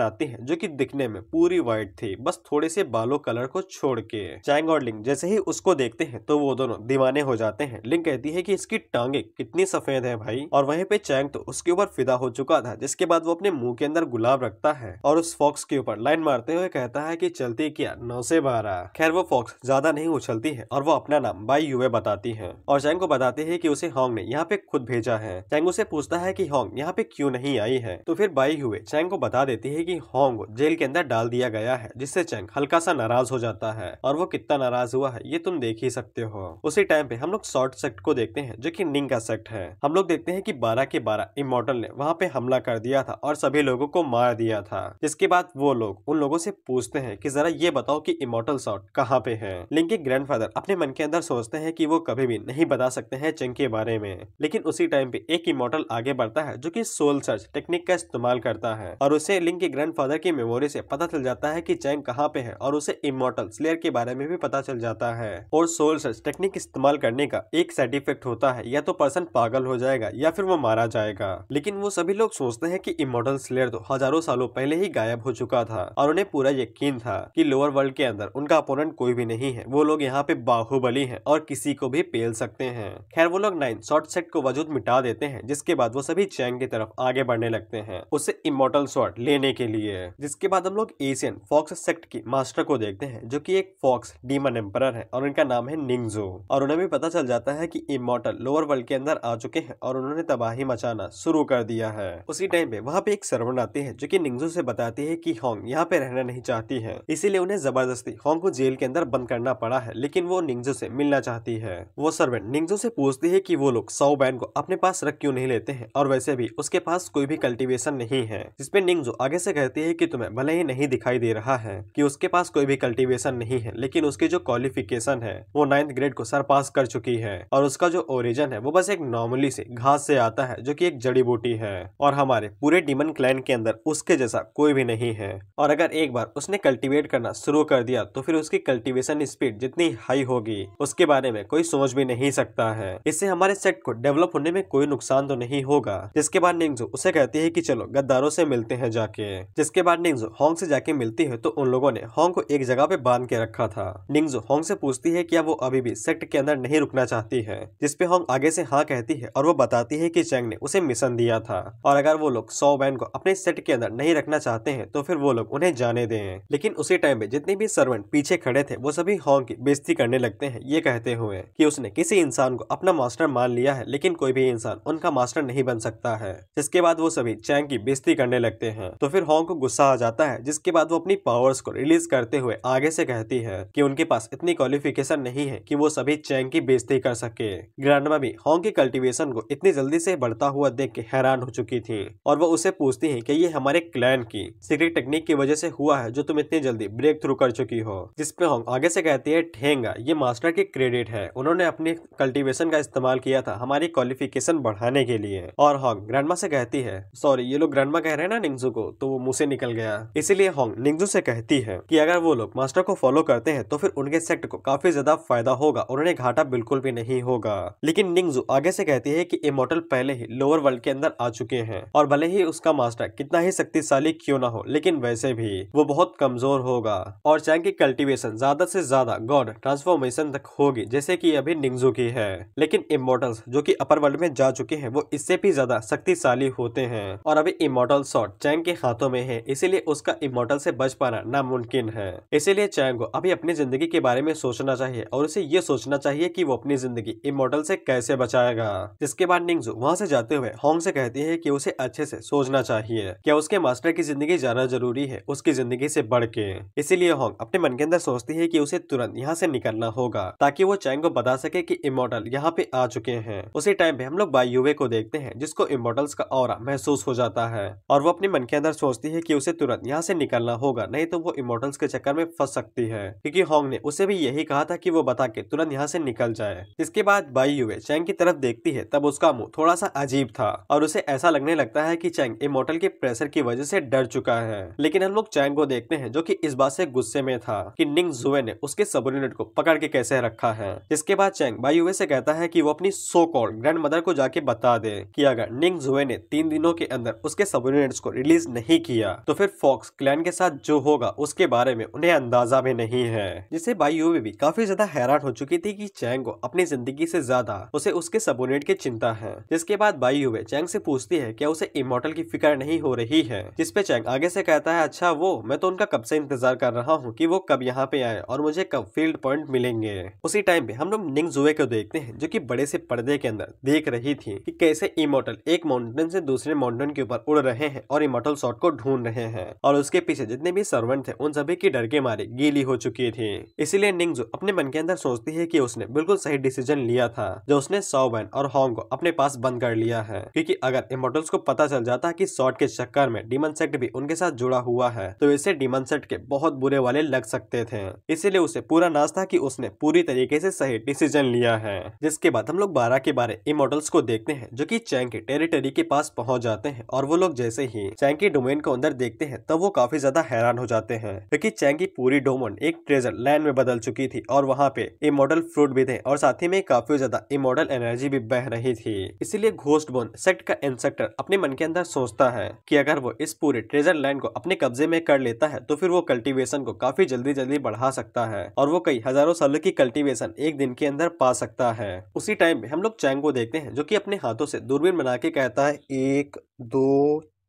आती है जो की दिखने में पूरी पूरी व्हाइट थी बस थोड़े से बालों कलर को छोड़ के चैंग और लिंग जैसे ही उसको देखते हैं तो वो दोनों दीवाने हो जाते हैं लिंग कहती है कि इसकी टांगे कितनी सफेद है भाई और वहीं पे चैंग तो उसके ऊपर फिदा हो चुका था जिसके बाद वो अपने मुंह के अंदर गुलाब रखता है और उस फॉक्स के ऊपर लाइन मारते हुए कहता है की चलती क्या नौ से बारह खैर वो फॉक्स ज्यादा नहीं उछलती है और वो अपना नाम बाई युवे बताती है और चैंग को बताती है की उसे हॉन्ग ने यहाँ पे खुद भेजा है चैंग उसे पूछता है की होंग यहाँ पे क्यूँ नहीं आई है तो फिर बाई हुए चैंग को बता देती है की हॉन्ग जेल के अंदर डाल दिया दिया गया है जिससे चैंग हल्का सा नाराज हो जाता है और वो कितना नाराज हुआ है ये तुम देख ही सकते हो उसी टाइम पे हम लोग शॉर्ट सेक्ट को देखते हैं जो की निंग का सेक्ट है हम लोग देखते हैं की बारह के बारह इमोटल ने वहाँ पे हमला कर दिया था और सभी लोगों को मार दिया था जिसके बाद वो लोग उन लोगों से पूछते हैं की जरा ये बताओ की इमोटल शॉर्ट कहाँ पे है लिंग के ग्रैंड अपने मन के अंदर सोचते हैं की वो कभी भी नहीं बता सकते हैं चेंग के बारे में लेकिन उसी टाइम पे एक इमोटल आगे बढ़ता है जो की सोल सर्च टेक्निक का इस्तेमाल करता है और उसे लिंग के ग्रैंड की मेमोरी से पता चल जाता है कि चैंग कहाँ पे है और उसे इमोटल स्लेयर के बारे में भी पता चल जाता है और सोल सर्च टेक्निक इस्तेमाल करने का एक साइड इफेक्ट होता है या तो पर्सन पागल हो जाएगा या फिर वो मारा जाएगा लेकिन वो सभी लोग सोचते हैं कि इमोटल स्लेयर तो हजारों सालों पहले ही गायब हो चुका था और उन्हें पूरा यकीन था कि लोअर वर्ल्ड के अंदर उनका अपोनेंट कोई भी नहीं है वो लोग यहाँ पे बाहुबली है और किसी को भी पेल सकते हैं खैर वो लोग नाइन शॉर्ट सेट को वजूद मिटा देते हैं जिसके बाद वो सभी चैंग की तरफ आगे बढ़ने लगते हैं उसे इमोटल शॉर्ट लेने के लिए जिसके बाद हम लोग ए मैजिशियन फॉक्स सेक्ट की मास्टर को देखते हैं जो कि एक फॉक्स डीमन एम्पर है और उनका नाम है निंगजो और उन्हें भी पता चल जाता है कि इमोटल लोअर वर्ल्ड के अंदर आ चुके हैं और उन्होंने तबाही मचाना शुरू कर दिया है उसी टाइम पे वहाँ पे एक सर्वन आती है जो की निंगजो से बताती है की होंग यहाँ पे रहना नहीं चाहती है इसीलिए उन्हें जबरदस्ती होंग को जेल के अंदर बंद करना पड़ा है लेकिन वो निंगजो से मिलना चाहती है वो सर्वेंट निंगजो से पूछती है की वो लोग सौ बैन को अपने पास रख क्यूँ नहीं लेते हैं और वैसे भी उसके पास कोई भी कल्टिवेशन नहीं है जिसपे निंगजो आगे से कहती है की तुम्हें भले ही नहीं दिखा दिखाई दे रहा है कि उसके पास कोई भी कल्टीवेशन नहीं है लेकिन उसकी जो क्वालिफिकेशन है वो नाइन्थ ग्रेड को सरपास कर चुकी है और उसका जो ओरिजिन है वो बस एक नॉर्मली से घास से आता है जो कि एक जड़ी बूटी है और हमारे पूरे डिमन क्लैन के अंदर उसके जैसा कोई भी नहीं है और अगर एक बार उसने कल्टिवेट करना शुरू कर दिया तो फिर उसकी कल्टिवेशन स्पीड जितनी हाई होगी उसके बारे में कोई सोच भी नहीं सकता है इससे हमारे सेट को डेवलप होने में कोई नुकसान तो नहीं होगा जिसके बाद निंगजो उसे कहती है कि चलो गद्दारों से मिलते हैं जाके जिसके बाद निंगजो हॉन्ग से जाके मिलती है तो उन लोगों ने होंग को एक जगह पे बांध के रखा था निंगजो होंग से पूछती है क्या वो अभी भी सेक्ट के अंदर नहीं रुकना चाहती है जिसपे होंग आगे से हाँ कहती है और वो बताती है की चैंग ने उसे मिशन दिया था और अगर वो लोग सौ बैन को अपने सेट के अंदर नहीं रखना चाहते हैं तो फिर वो लोग उन्हें जाने दें लेकिन उसी टाइम में जितने भी सर्वेंट पीछे खड़े थे वो सभी होंग की बेजती करने लगते हैं ये कहते हुए कि उसने किसी इंसान को अपना मास्टर मान लिया है लेकिन कोई भी इंसान उनका मास्टर नहीं बन सकता है जिसके बाद वो सभी चैंग की बेस्ती करने लगते हैं तो फिर होंग को गुस्सा आ जाता है जिसके बाद बाद वो अपनी पावर्स को रिलीज करते हुए आगे से कहती है कि उनके पास इतनी क्वालिफिकेशन नहीं है कि वो सभी चैंग की बेजती कर सके ग्रैंडमा भी हॉन्ग की कल्टिवेशन को इतनी जल्दी से बढ़ता हुआ देख के हैरान हो चुकी थी और वो उसे पूछती है की ये हमारे क्लैन की सीक्रेट टेक्निक की वजह से हुआ है जो तुम इतनी जल्दी ब्रेक थ्रू कर चुकी हो जिसपे हॉन्ग आगे से कहती है ठेंगा ये मास्टर की क्रेडिट है उन्होंने अपनी कल्टिवेशन का इस्तेमाल किया था हमारी क्वालिफिकेशन बढ़ाने के लिए और होंग ग्रैंडमा से कहती है सॉरी ये लोग ग्रैंडमा कह रहे हैं ना निंगजू को तो वो मुंह से निकल गया इसीलिए होंग होंग निंगजू से कहती है कि अगर वो लोग मास्टर को फॉलो करते हैं तो फिर उनके सेक्ट को काफी ज्यादा फायदा होगा और उन्हें घाटा बिल्कुल भी नहीं होगा लेकिन निंगजू आगे से कहती है कि इमोटल पहले ही लोअर वर्ल्ड के अंदर आ चुके हैं और भले ही उसका मास्टर कितना ही शक्तिशाली क्यों ना हो लेकिन वैसे भी वो बहुत कमजोर होगा और चैंग की कल्टिवेशन ज्यादा से ज्यादा गॉड ट्रांसफॉर्मेशन तक होगी जैसे की अभी निंगजू की है लेकिन इमोटल्स जो की अपर वर्ल्ड में जा चुके हैं वो इससे भी ज्यादा शक्तिशाली होते हैं और अभी इमोटल शॉर्ट चैंग के हाथों में है इसीलिए उसका इमोटल कत्ल से बच पाना नामुमकिन है इसीलिए चैंग को अभी अपनी जिंदगी के बारे में सोचना चाहिए और उसे ये सोचना चाहिए कि वो अपनी जिंदगी इमोटल से कैसे बचाएगा जिसके बाद निंगजू वहाँ से जाते हुए होंग से कहती है कि उसे अच्छे से सोचना चाहिए क्या उसके मास्टर की जिंदगी जाना जरूरी है उसकी जिंदगी से बढ़ के इसीलिए होंग अपने मन के अंदर सोचती है की उसे तुरंत यहाँ से निकलना होगा ताकि वो चैंग को बता सके की इमोटल यहाँ पे आ चुके हैं उसी टाइम पे हम लोग बायुवे को देखते हैं जिसको इमोटल्स का और महसूस हो जाता है और वो अपने मन के अंदर सोचती है की उसे तुरंत यहाँ से निकलना मिला होगा नहीं तो वो इमोटल्स के चक्कर में फंस सकती है क्योंकि होंग ने उसे भी यही कहा था कि वो बता के तुरंत यहाँ से निकल जाए इसके बाद बाई युवे चैंग की तरफ देखती है तब उसका मुंह थोड़ा सा अजीब था और उसे ऐसा लगने लगता है कि चैंग इमोटल के प्रेशर की वजह से डर चुका है लेकिन हम लोग चैंग को देखते हैं जो कि इस बात से गुस्से में था कि निंग जुए ने उसके सबोर्डिनेट को पकड़ के कैसे रखा है इसके बाद चैंग बाई युवे से कहता है कि वो अपनी सो कॉल ग्रैंड मदर को जाके बता दे कि अगर निंग जुए ने तीन दिनों के अंदर उसके सबोर्डिनेट्स को रिलीज नहीं किया तो फिर फॉक्स क्लैन के साथ जो होगा उसके बारे में उन्हें अंदाजा भी नहीं है जिसे यू भी काफी ज्यादा हैरान हो चुकी थी कि चैंग को अपनी जिंदगी से ज्यादा उसे उसके सबोनेट की चिंता है जिसके बाद यू चैंग से पूछती है क्या उसे इमोटल की फिक्र नहीं हो रही है जिसपे चैंग आगे से कहता है अच्छा वो मैं तो उनका कब से इंतजार कर रहा हूँ की वो कब यहाँ पे आए और मुझे कब फील्ड पॉइंट मिलेंगे उसी टाइम पे हम लोग निंग जुए को देखते हैं जो कि बड़े से पर्दे के अंदर देख रही थी कि कैसे इमोटल एक माउंटेन से दूसरे माउंटेन के ऊपर उड़ रहे हैं और इमोटल शॉट को ढूंढ रहे हैं और उसके पीछे जितने भी सर्वेंट थे उन सभी की डर के मारे गीली हो चुकी थी इसीलिए निंगजो अपने मन के अंदर सोचती है की उसने बिल्कुल सही डिसीजन लिया था जो उसने सौबैन और हॉन्ग को अपने पास बंद कर लिया है क्योंकि अगर इमोटल्स को पता चल जाता की शॉर्ट के चक्कर में डीमन सेट भी उनके साथ जुड़ा हुआ है तो इसे डीमन सेट के बहुत बुरे वाले लग सकते थे इसीलिए उसे पूरा नाश था की उसने पूरी तरीके से सही डिसीजन लिया है जिसके बाद हम लोग बारह के बारे इमोटल्स को देखते हैं जो की चैंग की टेरिटरी के पास पहुँच जाते हैं और वो लोग जैसे ही चैंग डोमेन को अंदर देखते हैं तब वो काफी ज्यादा ज्यादा हैरान हो जाते हैं क्योंकि चैंग की पूरी डोमन एक ट्रेजर लैंड में बदल चुकी थी और वहाँ पे इमोडल फ्रूट भी थे और साथ ही में काफी ज्यादा इमोडल एनर्जी भी बह रही थी इसीलिए घोस्ट बोन सेक्ट का इंसेक्टर अपने मन के अंदर सोचता है की अगर वो इस पूरे ट्रेजर लैंड को अपने कब्जे में कर लेता है तो फिर वो कल्टिवेशन को काफी जल्दी जल्दी बढ़ा सकता है और वो कई हजारों सालों की कल्टिवेशन एक दिन के अंदर पा सकता है उसी टाइम में हम लोग चैंग को देखते हैं जो की अपने हाथों से दूरबीन बना के कहता है एक दो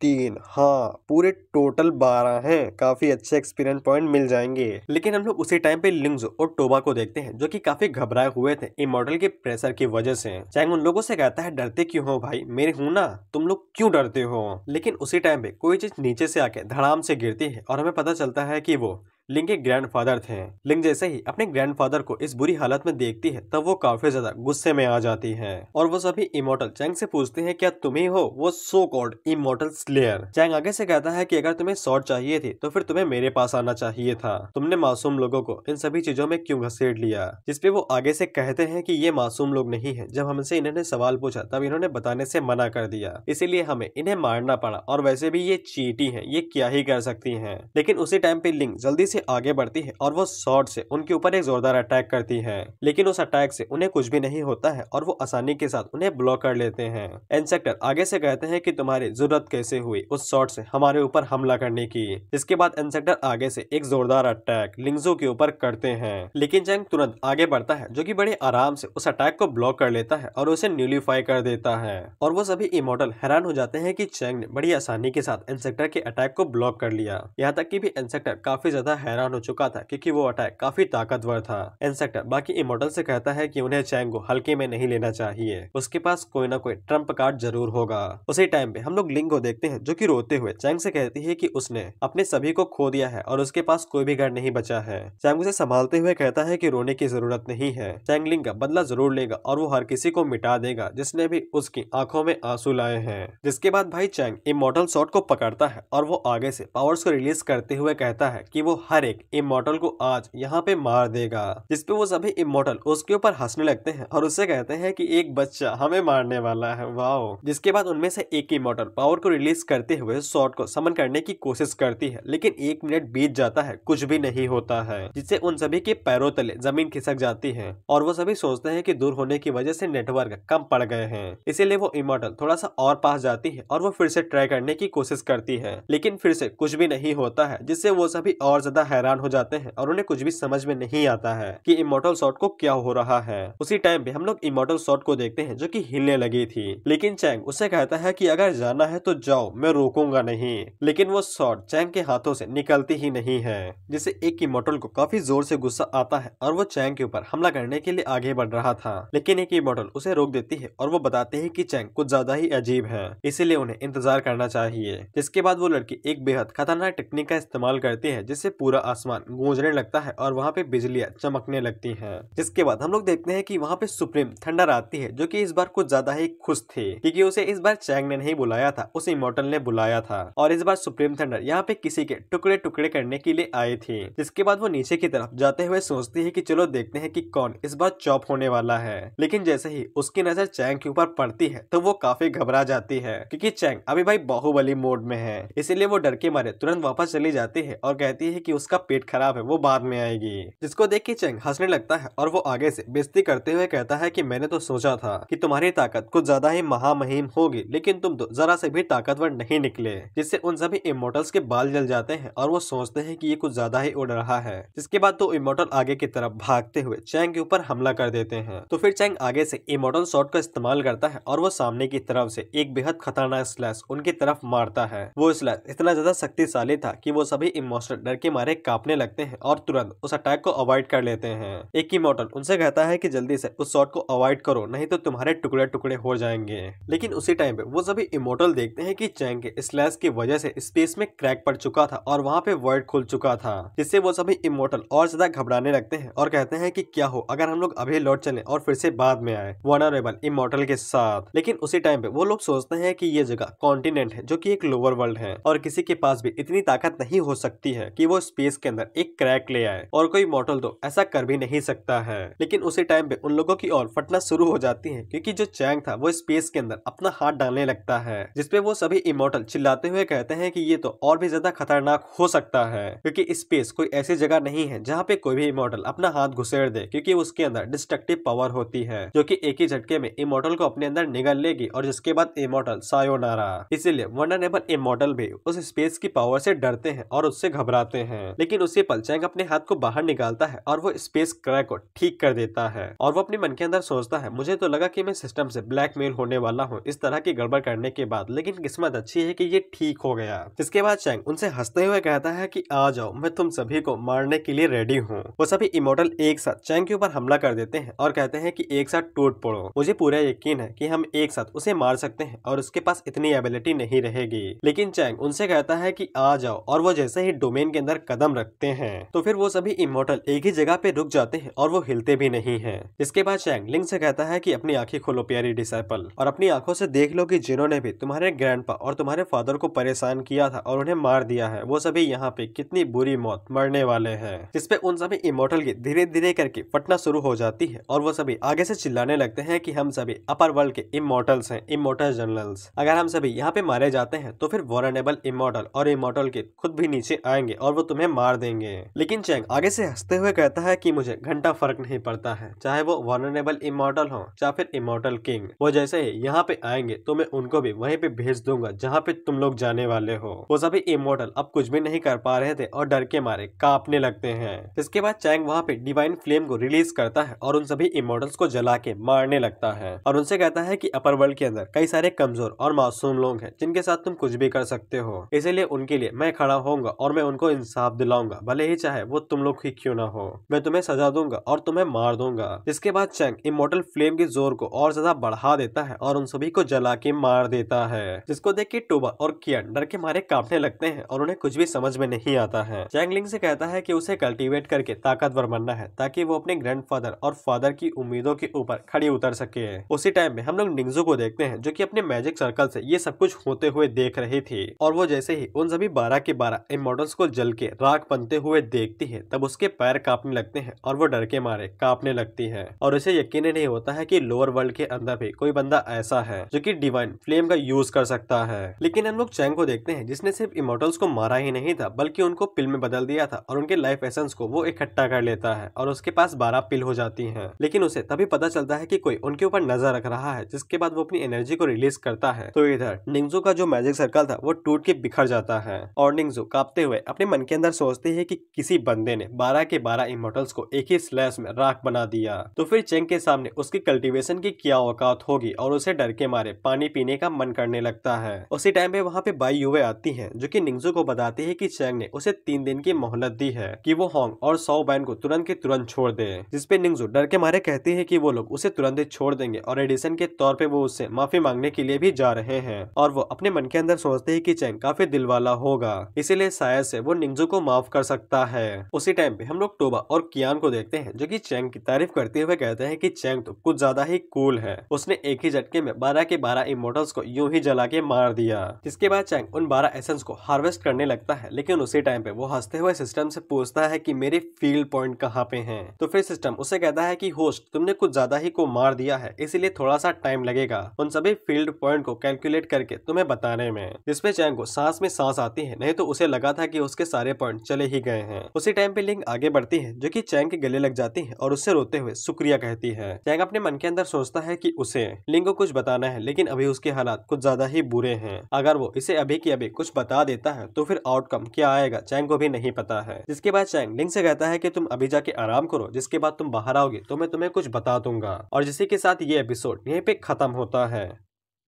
तीन हाँ पूरे टोटल बारह हैं काफी अच्छे एक्सपीरियंस पॉइंट मिल जाएंगे लेकिन हम लोग उसी टाइम पे लिंग्स और टोबा को देखते हैं जो कि काफी घबराए हुए थे इमोडल के प्रेशर की वजह से चैंग उन लोगों से कहता है डरते क्यों हो भाई मेरे हूँ ना तुम लोग क्यों डरते हो लेकिन उसी टाइम पे कोई चीज नीचे से आके धड़ाम से गिरती है और हमें पता चलता है की वो लिंग के ग्रैंडफादर थे लिंग जैसे ही अपने ग्रैंडफादर को इस बुरी हालत में देखती है तब वो काफी ज्यादा गुस्से में आ जाती है और वो सभी इमोटल चैंग से पूछते हैं क्या तुम ही हो वो so called immortal slayer Chang आगे से कहता है कि अगर तुम्हें शॉर्ट चाहिए थी तो फिर तुम्हें मेरे पास आना चाहिए था तुमने मासूम लोगों को इन सभी चीजों में क्यों घसीट लिया जिसपे वो आगे से कहते हैं की ये मासूम लोग नहीं है जब हमसे इन्होंने सवाल पूछा तब इन्होंने बताने से मना कर दिया इसीलिए हमें इन्हें मारना पड़ा और वैसे भी ये चीटी है ये क्या ही कर सकती है लेकिन उसी टाइम पे लिंग जल्दी से से आगे बढ़ती है और वो शॉर्ट से उनके ऊपर एक जोरदार अटैक करती है लेकिन उस अटैक से उन्हें कुछ भी नहीं होता है और वो आसानी के साथ उन्हें ब्लॉक कर लेते हैं इंसेक्टर आगे से कहते हैं कि तुम्हारी जरूरत कैसे हुई उस शॉर्ट से हमारे ऊपर हमला करने की इसके बाद इंसेक्टर आगे से एक जोरदार अटैक लिंगजो के ऊपर करते हैं लेकिन जंग तुरंत आगे बढ़ता है जो की बड़े आराम से उस अटैक को ब्लॉक कर लेता है और उसे न्यूलीफाई कर देता है और वो सभी इमोटल हैरान हो जाते हैं की चैंग ने बड़ी आसानी के साथ इंसेक्टर के अटैक को ब्लॉक कर लिया यहाँ तक की भी इंसेक्टर काफी ज्यादा हैरान हो चुका था क्योंकि वो अटैक काफी ताकतवर था इंसेक्टर बाकी इमोटल से कहता है कि उन्हें चैंग को हल्के में नहीं लेना चाहिए उसके पास कोई ना कोई ट्रम्प कार्ड जरूर होगा उसी टाइम पे हम लोग लिंग को देखते हैं जो की रोते हुए चैंग से कहती है की उसने अपने सभी को खो दिया है और उसके पास कोई भी घर नहीं बचा है चैंग उसे संभालते हुए कहता है की रोने की जरूरत नहीं है चैंग लिंग का बदला जरूर लेगा और वो हर किसी को मिटा देगा जिसने भी उसकी आंखों में आंसू लाए हैं जिसके बाद भाई चैंग इमोटल शॉट को पकड़ता है और वो आगे से पावर्स को रिलीज करते हुए कहता है कि वो हर हर एक इमोटल को आज यहाँ पे मार देगा जिसपे वो सभी इमोटल उसके ऊपर हंसने लगते हैं और उससे कहते हैं कि एक बच्चा हमें मारने वाला है वाओ जिसके बाद उनमें से एक इमोटल पावर को रिलीज करते हुए शॉर्ट को समन करने की कोशिश करती है लेकिन एक मिनट बीत जाता है कुछ भी नहीं होता है जिससे उन सभी के पैरों तले जमीन खिसक जाती है और वो सभी सोचते हैं की दूर होने की वजह से नेटवर्क कम पड़ गए हैं इसीलिए वो इमोटल थोड़ा सा और पास जाती है और वो फिर से ट्राई करने की कोशिश करती है लेकिन फिर से कुछ भी नहीं होता है जिससे वो सभी और ज्यादा हैरान हो जाते हैं और उन्हें कुछ भी समझ में नहीं आता है कि इमोटल शॉट को क्या हो रहा है उसी टाइम पे हम लोग इमोटल शॉट को देखते हैं जो की हिलने लगी थी लेकिन चैंग उसे कहता है की अगर जाना है तो जाओ मैं रोकूंगा नहीं लेकिन वो शॉट चैंग के हाथों से निकलती ही नहीं है जिससे एक इमोटल को काफी जोर से गुस्सा आता है और वो चैंग के ऊपर हमला करने के लिए आगे बढ़ रहा था लेकिन एक इमोटल उसे रोक देती है और वो बताते हैं की चैंग कुछ ज्यादा ही अजीब है इसीलिए उन्हें इंतजार करना चाहिए इसके बाद वो लड़की एक बेहद खतरनाक टेक्निक का इस्तेमाल करती है जिससे पूरा आसमान गूंजने लगता है और वहाँ पे बिजलियाँ चमकने लगती हैं जिसके बाद हम लोग देखते हैं कि वहाँ पे सुप्रीम थंडर आती है जो कि इस बार कुछ ज्यादा ही खुश थे क्योंकि उसे इस बार चैंग ने नहीं बुलाया था उसे इमोटल ने बुलाया था और इस बार सुप्रीम थंडर यहाँ पे किसी के टुकड़े टुकड़े करने के लिए आए थे जिसके बाद वो नीचे की तरफ जाते हुए सोचती है की चलो देखते हैं की कौन इस बार चॉप होने वाला है लेकिन जैसे ही उसकी नजर चैंग के ऊपर पड़ती है तो वो काफी घबरा जाती है क्योंकि चैंग अभी भाई बाहुबली मोड में है इसीलिए वो डर के मारे तुरंत वापस चली जाती है और कहती है की उसका पेट खराब है वो बाद में आएगी जिसको देख के चेंग हंसने लगता है और वो आगे से बेजती करते हुए कहता है कि मैंने तो सोचा था कि तुम्हारी ताकत कुछ ज्यादा ही महामहिम होगी लेकिन तुम तो जरा से भी ताकतवर नहीं निकले जिससे उन सभी इमोटल्स के बाल जल जाते हैं और वो सोचते हैं की ये कुछ ज्यादा ही उड़ रहा है जिसके बाद तो इमोटल आगे की तरफ भागते हुए चैंग के ऊपर हमला कर देते हैं तो फिर चैंग आगे से इमोटल शॉट का इस्तेमाल करता है और वो सामने की तरफ से एक बेहद खतरनाक स्लैश उनकी तरफ मारता है वो स्लैश इतना ज्यादा शक्तिशाली था की वो सभी इमोशनल डर के मारे सारे कांपने लगते हैं और तुरंत उस अटैक को अवॉइड कर लेते हैं एक ही मोटन उनसे कहता है कि जल्दी से उस शॉट को अवॉइड करो नहीं तो तुम्हारे टुकड़े टुकड़े हो जाएंगे लेकिन उसी टाइम पे वो सभी इमोटल देखते हैं कि चैंग के स्लैस की वजह से स्पेस में क्रैक पड़ चुका था और वहाँ पे वर्ड खुल चुका था जिससे वो सभी इमोटल और ज्यादा घबराने लगते हैं और कहते हैं कि क्या हो अगर हम लोग अभी लौट चले और फिर से बाद में आए वनरेबल इमोटल के साथ लेकिन उसी टाइम पे वो लोग सोचते हैं की ये जगह कॉन्टिनेंट है जो की एक लोअर वर्ल्ड है और किसी के पास भी इतनी ताकत नहीं हो सकती है की वो स्पेस के अंदर एक क्रैक ले आए और कोई मॉडल दो तो ऐसा कर भी नहीं सकता है लेकिन उसी टाइम पे उन लोगों की और फटना शुरू हो जाती है क्योंकि जो चैंग था वो स्पेस के अंदर अपना हाथ डालने लगता है जिसपे वो सभी इमोटल चिल्लाते हुए कहते हैं कि ये तो और भी ज्यादा खतरनाक हो सकता है क्योंकि स्पेस कोई ऐसी जगह नहीं है जहाँ पे कोई भी इमोटल अपना हाथ घुसेड़ दे क्योंकि उसके अंदर डिस्ट्रक्टिव पावर होती है जो कि एक ही झटके में इमोटल को अपने अंदर निगल लेगी और जिसके बाद इमोटल सायोनारा इसीलिए वंडर इमोटल भी उस स्पेस की पावर से डरते हैं और उससे घबराते हैं लेकिन लेकिन उसे पलचैंग अपने हाथ को बाहर निकालता है और वो स्पेस क्रैक को ठीक कर देता है और वो अपने मन के अंदर सोचता है मुझे तो लगा की मैं सिस्टम से ब्लैकमेल होने वाला हूँ इस तरह की गड़बड़ करने के बाद लेकिन किस्मत अच्छी है की ये ठीक हो गया इसके बाद चैंग उनसे हंसते हुए कहता है की आ जाओ मैं तुम सभी को मारने के लिए रेडी हूँ वो सभी इमोटल एक साथ चैंग के ऊपर हमला कर देते हैं और कहते हैं की एक साथ टूट पड़ो मुझे पूरा यकीन है की हम एक साथ उसे मार सकते हैं और उसके पास इतनी एबिलिटी नहीं रहेगी लेकिन चैंग उनसे कहता है की आ जाओ और वो जैसे ही डोमेन के अंदर कदम रखते हैं तो फिर वो सभी इमोटल एक ही जगह पे रुक जाते हैं और वो हिलते भी नहीं है इसके बाद शैंगलिंग से कहता है की अपनी आंखें खोलो प्यारी डिसाइपल और अपनी आंखों से देख लो की जिन्होंने भी तुम्हारे ग्रैंड और तुम्हारे फादर को परेशान किया था और उन्हें मार दिया है वो सभी यहाँ पे कितनी बुरी मौत मरने वाले है जिसपे उन सभी इमोटल की धीरे धीरे करके फटना शुरू हो जाती है और वो सभी आगे से चिल्लाने लगते हैं कि हम सभी अपर वर्ल्ड के इमोटल्स हैं इमोटल जनरल्स अगर हम सभी यहाँ पे मारे जाते हैं तो फिर वॉरनेबल इमोटल और इमोटल के खुद भी नीचे आएंगे और वो तुम्हें उन्हें मार देंगे लेकिन चैंग आगे से हंसते हुए कहता है कि मुझे घंटा फर्क नहीं पड़ता है चाहे वो वॉनरेबल इमोटल हो या फिर इमोटल किंग वो जैसे ही यहाँ पे आएंगे तो मैं उनको भी वहीं पे भेज दूंगा जहाँ पे तुम लोग जाने वाले हो वो सभी इमोटल अब कुछ भी नहीं कर पा रहे थे और डर के मारे कांपने लगते हैं इसके बाद चैंग वहाँ पे डिवाइन फ्लेम को रिलीज करता है और उन सभी इमोटल्स को जला के मारने लगता है और उनसे कहता है की अपर वर्ल्ड के अंदर कई सारे कमजोर और मासूम लोग हैं जिनके साथ तुम कुछ भी कर सकते हो इसीलिए उनके लिए मैं खड़ा होऊंगा और मैं उनको इंसाफ दिलाऊंगा भले ही चाहे वो तुम लोग ही क्यों ना हो मैं तुम्हें सजा दूंगा और तुम्हें मार दूंगा इसके बाद चैंग इमोटल फ्लेम के जोर को और ज्यादा बढ़ा देता है और उन सभी को जला के मार देता है जिसको देख के टोबा और कियन डर के मारे कांपने लगते हैं और उन्हें कुछ भी समझ में नहीं आता है चैंगलिंग से कहता है की उसे कल्टीवेट करके ताकतवर बनना है ताकि वो अपने ग्रैंडफादर और फादर की उम्मीदों के ऊपर खड़ी उतर सके उसी टाइम में हम लोग निंगजू को देखते हैं जो की अपने मैजिक सर्कल से ये सब कुछ होते हुए देख रही थी और वो जैसे ही उन सभी बारह के बारह इमोटल्स को जल के राख बनते हुए देखती है तब उसके पैर कांपने लगते हैं और वो डर के मारे कांपने लगती है और उसे यकीन नहीं होता है कि लोअर वर्ल्ड के अंदर भी कोई बंदा ऐसा है जो कि डिवाइन फ्लेम का यूज कर सकता है लेकिन हम लोग चैंग को देखते हैं जिसने सिर्फ इमोटल्स को मारा ही नहीं था बल्कि उनको पिल में बदल दिया था और उनके लाइफ एसेंस को वो इकट्ठा कर लेता है और उसके पास बारह पिल हो जाती है लेकिन उसे तभी पता चलता है की कोई उनके ऊपर नजर रख रहा है जिसके बाद वो अपनी एनर्जी को रिलीज करता है तो इधर निंगजू का जो मैजिक सर्कल था वो टूट के बिखर जाता है और निंगजू कांपते हुए अपने मन के अंदर अंदर सोचते हैं कि किसी बंदे ने बारह के बारह इमोटल्स को एक ही स्लैश में राख बना दिया तो फिर चेंग के सामने उसकी कल्टीवेशन की क्या औकात होगी और उसे डर के मारे पानी पीने का मन करने लगता है उसी टाइम पे वहाँ पे बाई युवे आती है जो की निंगजू को बताती है की चेंग ने उसे तीन दिन की मोहलत दी है की वो होंग और सौ बैन को तुरंत के तुरंत छोड़ दे जिसपे निंगजू डर के मारे कहती है की वो लोग उसे तुरंत छोड़ देंगे और एडिसन के तौर पर वो उससे माफी मांगने के लिए भी जा रहे हैं और वो अपने मन के अंदर सोचते है की चैंग काफी दिल वाला होगा इसीलिए शायद से वो निंगजू को को माफ कर सकता है उसी टाइम पे हम लोग टोबा और कियान को देखते हैं जो कि चैंग की तारीफ करते हुए कहते हैं कि चैंग तो कुछ ज्यादा ही कूल है उसने एक ही झटके में बारह के बारह इमोटल्स को यूं ही जला के मार दिया इसके बाद चैंग उन बारह एसेंस को हार्वेस्ट करने लगता है लेकिन उसी टाइम पे वो हंसते हुए सिस्टम से पूछता है की मेरे फील्ड पॉइंट कहाँ पे है तो फिर सिस्टम उसे कहता है की होस्ट तुमने कुछ ज्यादा ही को मार दिया है इसीलिए थोड़ा सा टाइम लगेगा उन सभी फील्ड पॉइंट को कैलकुलेट करके तुम्हें बताने में जिसपे चैंग को सांस में सांस आती है नहीं तो उसे लगा था की उसके सारे पॉइंट फंड चले ही गए हैं उसी टाइम पे लिंग आगे बढ़ती है जो की चैंग के गले लग जाती है और उससे रोते हुए शुक्रिया कहती है चैंग अपने मन के अंदर सोचता है की उसे लिंग को कुछ बताना है लेकिन अभी उसके हालात कुछ ज्यादा ही बुरे हैं अगर वो इसे अभी की अभी कुछ बता देता है तो फिर आउटकम क्या आएगा चैंग को भी नहीं पता है जिसके बाद चैंग लिंग से कहता है कि तुम अभी जाके आराम करो जिसके बाद तुम बाहर आओगे तो मैं तुम्हें कुछ बता दूंगा और जिसी के साथ ये एपिसोड यहीं पे खत्म होता है